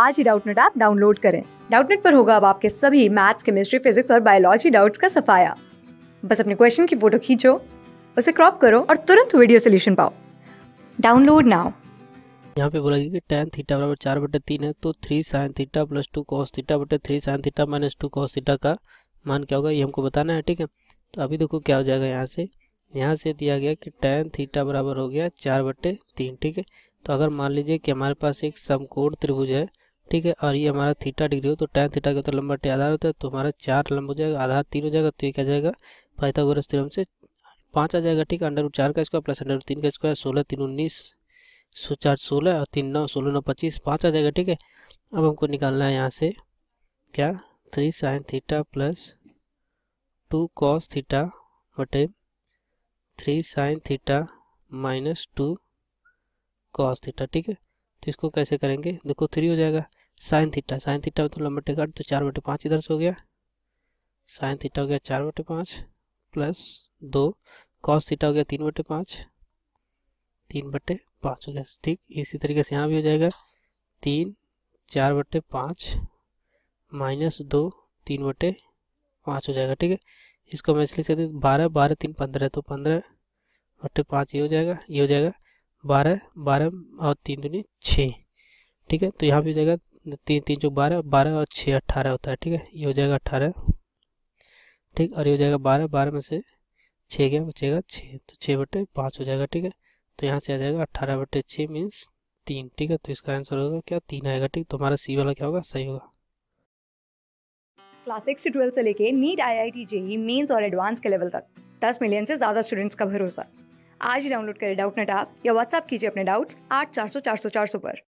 आज ही Doubtnut app download करें डाउटनेट पर होगा अब आपके सभी मैथ्स केमिस्ट्री फिजिक्स और बायोलॉजी डाउट्स का सफाया बस अपने क्वेश्चन की फोटो खींचो उसे क्रॉप करो और तुरंत वीडियो सोल्यूशन पाओ डाउनलोड नाउ यहाँ पे बोला गया कि टेन थीटा बराबर चार बटे तीन है तो three sine theta plus two cos theta बटे three sine theta minus two cos theta का मान क्या होगा ये हमको बताना है ठीक है तो अभी देखो क्या हो जाएगा यहाँ से यहाँ से दिया गया कि टेन थीटा बराबर हो गया चार बटे तीन ठीक है तो अगर मान लीजिए कि हमारे पास एक समकोण त्रिभुज है ठीक है और ये हमारा थीटा डिग्री हो तो टैन थीटा के तो लंबा टे आधार होता है तो हमारा चार लंबा हो जाएगा आधार तीन हो जाएगा तो ये क्या जाएगा पाइथागोरस थ्योरम से पाँच आ जाएगा ठीक है अंडर चार का स्क्वायर प्लस अंडर तीन का स्क्वायर सोलह तीन उन्नीस सौ चार सोलह और तीन नौ सोलह नौ पच्चीस पाँच आ जाएगा ठीक है अब हमको निकालना है यहाँ से क्या three sine theta plus two cos theta बटे three sine theta minus two cos theta ठीक है तो इसको कैसे करेंगे देखो थ्री हो जाएगा साइन थीटा साइन थीटा में तो लंबे बटे तो चार बटे पाँच इधर से हो गया साइन थीटा हो गया चार बटे पाँच प्लस दो कॉस थीटा हो गया तीन बटे पाँच तीन बटे पाँच हो गया ठीक इसी तरीके से यहाँ भी हो जाएगा तीन चार बटे पाँच माइनस दो तीन बटे पाँच हो जाएगा ठीक है इसको मैं इसलिए सकते बारह बारह तीन पंद्रह तो पंद्रह बटे पाँच ये हो जाएगा ये हो जाएगा बारह बारह और तीन दूनी छः ठीक है तो यहाँ भी हो जाएगा तीन तीन जो बारह बारह और छः अट्ठारह होता है ठीक है ये हो जाएगा अट्ठारह ठीक और ये हो जाएगा बारह बारह में से छः गया बचेगा छः तो छः बटे पाँच हो जाएगा ठीक है तो यहाँ से आ जाएगा अट्ठारह बटे छः मीन्स तीन ठीक है तो इसका आंसर होगा क्या तीन आएगा ठीक तो हमारा सी वाला क्या होगा सही होगा क्लास सिक्स से ट्वेल्थ से लेके NEET I I T JEE mains और एडवांस के लेवल तक दस मिलियन से ज़्यादा स्टूडेंट्स का भरोसा आज ही डाउनलोड करें डाउट नेट आप या व्हाट्सअप कीजिए अपने डाउट्स आठ चार सौ चार सौ चार सौ पर